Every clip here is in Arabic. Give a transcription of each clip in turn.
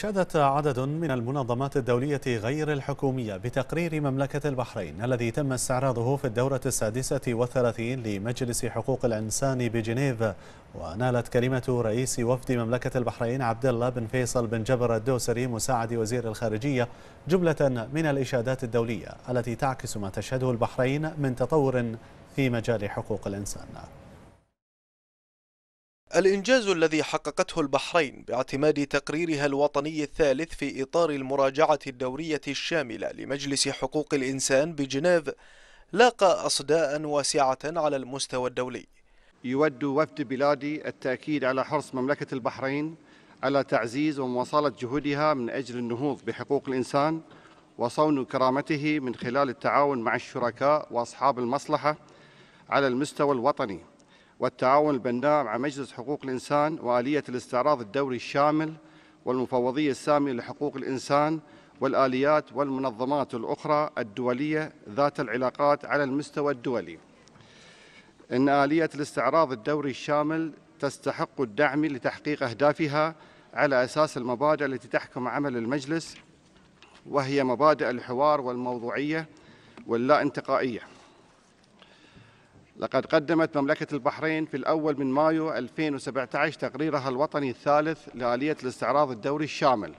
شهدت عدد من المنظمات الدولية غير الحكومية بتقرير مملكة البحرين الذي تم استعراضه في الدورة السادسة والثلاثين لمجلس حقوق الإنسان بجنيف ونالت كلمة رئيس وفد مملكة البحرين عبد الله بن فيصل بن جبر الدوسري مساعد وزير الخارجية جملة من الإشادات الدولية التي تعكس ما تشهده البحرين من تطور في مجال حقوق الإنسان الإنجاز الذي حققته البحرين باعتماد تقريرها الوطني الثالث في إطار المراجعة الدورية الشاملة لمجلس حقوق الإنسان بجنيف لاقى أصداء واسعة على المستوى الدولي يود وفد بلادي التأكيد على حرص مملكة البحرين على تعزيز ومواصلة جهودها من أجل النهوض بحقوق الإنسان وصون كرامته من خلال التعاون مع الشركاء وأصحاب المصلحة على المستوى الوطني والتعاون البناء مع مجلس حقوق الإنسان وآلية الاستعراض الدوري الشامل والمفوضية السامية لحقوق الإنسان والآليات والمنظمات الأخرى الدولية ذات العلاقات على المستوى الدولي إن آلية الاستعراض الدوري الشامل تستحق الدعم لتحقيق أهدافها على أساس المبادئ التي تحكم عمل المجلس وهي مبادئ الحوار والموضوعية واللا انتقائية لقد قدمت مملكة البحرين في الأول من مايو 2017 تقريرها الوطني الثالث لآلية الاستعراض الدوري الشامل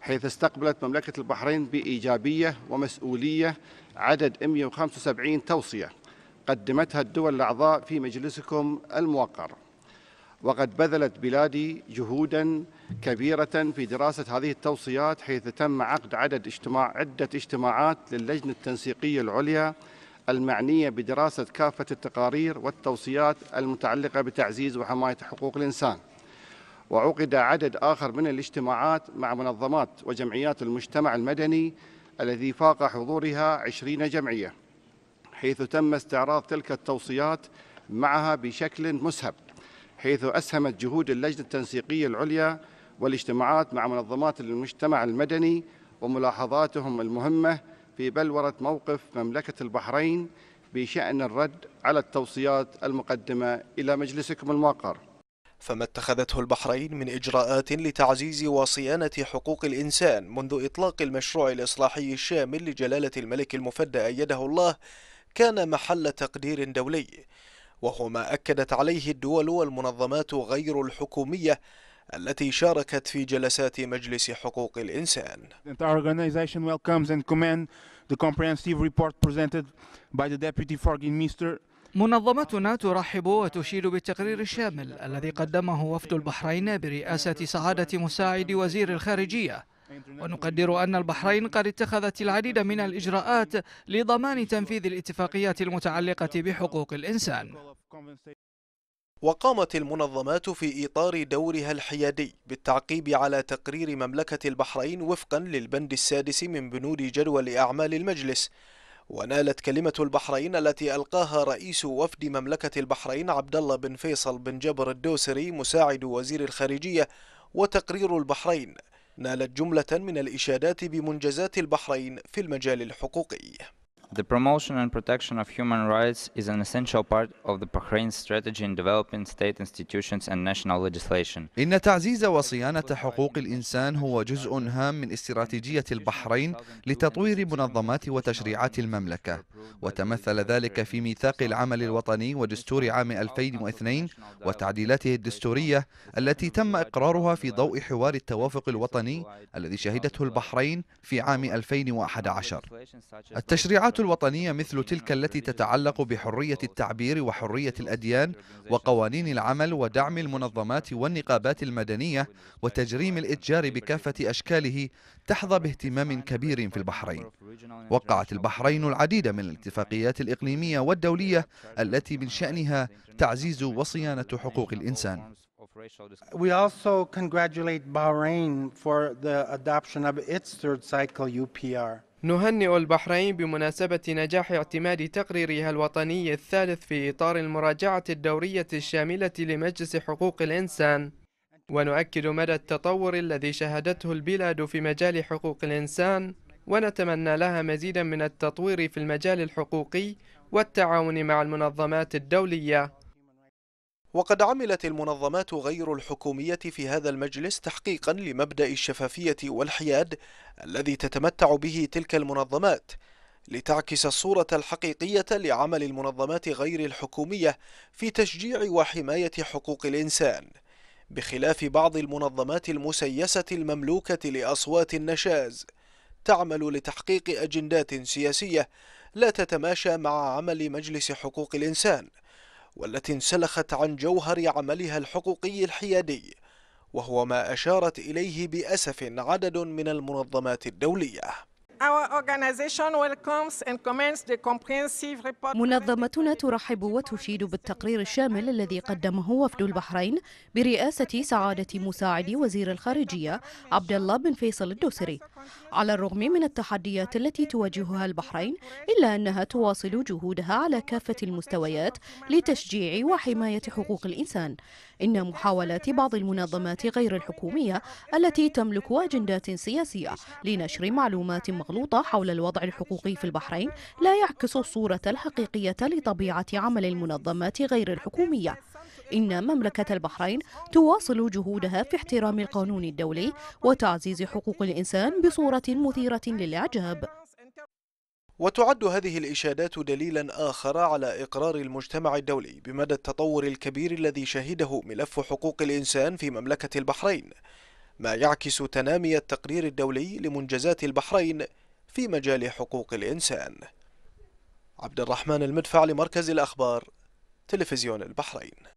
حيث استقبلت مملكة البحرين بإيجابية ومسؤولية عدد 175 توصية قدمتها الدول الأعضاء في مجلسكم الموقر وقد بذلت بلادي جهودا كبيرة في دراسة هذه التوصيات حيث تم عقد عدد اجتماع عدة اجتماعات للجنة التنسيقية العليا المعنية بدراسة كافة التقارير والتوصيات المتعلقة بتعزيز وحماية حقوق الإنسان وعقد عدد آخر من الاجتماعات مع منظمات وجمعيات المجتمع المدني الذي فاق حضورها عشرين جمعية حيث تم استعراض تلك التوصيات معها بشكل مسهب حيث أسهمت جهود اللجنة التنسيقية العليا والاجتماعات مع منظمات المجتمع المدني وملاحظاتهم المهمة في بلورة موقف مملكة البحرين بشأن الرد على التوصيات المقدمة إلى مجلسكم الموقر فما اتخذته البحرين من إجراءات لتعزيز وصيانة حقوق الإنسان منذ إطلاق المشروع الإصلاحي الشامل لجلالة الملك المفدى أيده الله كان محل تقدير دولي وهو ما أكدت عليه الدول والمنظمات غير الحكومية التي شاركت في جلسات مجلس حقوق الإنسان. منظمتنا ترحب وتشيد بالتقرير الشامل الذي قدمه وفد البحرين برئاسة سعادة مساعد وزير الخارجية ونقدر أن البحرين قد اتخذت العديد من الإجراءات لضمان تنفيذ الاتفاقيات المتعلقة بحقوق الإنسان وقامت المنظمات في إطار دورها الحيادي بالتعقيب على تقرير مملكة البحرين وفقا للبند السادس من بنود جدول أعمال المجلس ونالت كلمة البحرين التي ألقاها رئيس وفد مملكة البحرين عبد الله بن فيصل بن جبر الدوسري مساعد وزير الخارجية وتقرير البحرين نالت جملة من الإشادات بمنجزات البحرين في المجال الحقوقي The promotion and protection of human rights is an essential part of the Bahrain's strategy in developing state institutions and national legislation. إن تعزيز وصيانة حقوق الإنسان هو جزء هام من استراتيجية البحرين لتطوير منظمات وتشريعات المملكة، وتمثل ذلك في ميثاق العمل الوطني ودستور عام 2002 وتعديلاته الدستورية التي تم إقرارها في ضوء حوار التوافق الوطني الذي شهدته البحرين في عام 2011. التشريعات الوطنية مثل تلك التي تتعلق بحرية التعبير وحرية الأديان وقوانين العمل ودعم المنظمات والنقابات المدنية وتجريم الإتجار بكافة أشكاله تحظى باهتمام كبير في البحرين وقعت البحرين العديد من الاتفاقيات الإقليمية والدولية التي من شأنها تعزيز وصيانة حقوق الإنسان We also congratulate Bahrain for the adoption of its third cycle UPR. نهنئ البحرين بمناسبة نجاح اعتماد تقريرها الوطني الثالث في إطار المراجعة الدورية الشاملة لمجلس حقوق الإنسان ونؤكد مدى التطور الذي شهدته البلاد في مجال حقوق الإنسان ونتمنى لها مزيدا من التطوير في المجال الحقوقي والتعاون مع المنظمات الدولية وقد عملت المنظمات غير الحكومية في هذا المجلس تحقيقا لمبدأ الشفافية والحياد الذي تتمتع به تلك المنظمات لتعكس الصورة الحقيقية لعمل المنظمات غير الحكومية في تشجيع وحماية حقوق الإنسان بخلاف بعض المنظمات المسيسة المملوكة لأصوات النشاز تعمل لتحقيق أجندات سياسية لا تتماشى مع عمل مجلس حقوق الإنسان والتي انسلخت عن جوهر عملها الحقوقي الحيادي وهو ما أشارت إليه بأسف عدد من المنظمات الدولية منظمتنا ترحب وتشيد بالتقرير الشامل الذي قدمه وفد البحرين برئاسة سعادة مساعد وزير الخارجية عبد الله بن فيصل الدوسري على الرغم من التحديات التي تواجهها البحرين إلا أنها تواصل جهودها على كافة المستويات لتشجيع وحماية حقوق الإنسان إن محاولات بعض المنظمات غير الحكومية التي تملك أجندات سياسية لنشر معلومات مغلوبة المخلوطة حول الوضع الحقوقي في البحرين لا يعكس الصورة الحقيقية لطبيعة عمل المنظمات غير الحكومية إن مملكة البحرين تواصل جهودها في احترام القانون الدولي وتعزيز حقوق الإنسان بصورة مثيرة للإعجاب وتعد هذه الإشادات دليلا آخر على إقرار المجتمع الدولي بمدى التطور الكبير الذي شهده ملف حقوق الإنسان في مملكة البحرين ما يعكس تنامي التقرير الدولي لمنجزات البحرين في مجال حقوق الإنسان عبد الرحمن المدفع لمركز الأخبار تلفزيون البحرين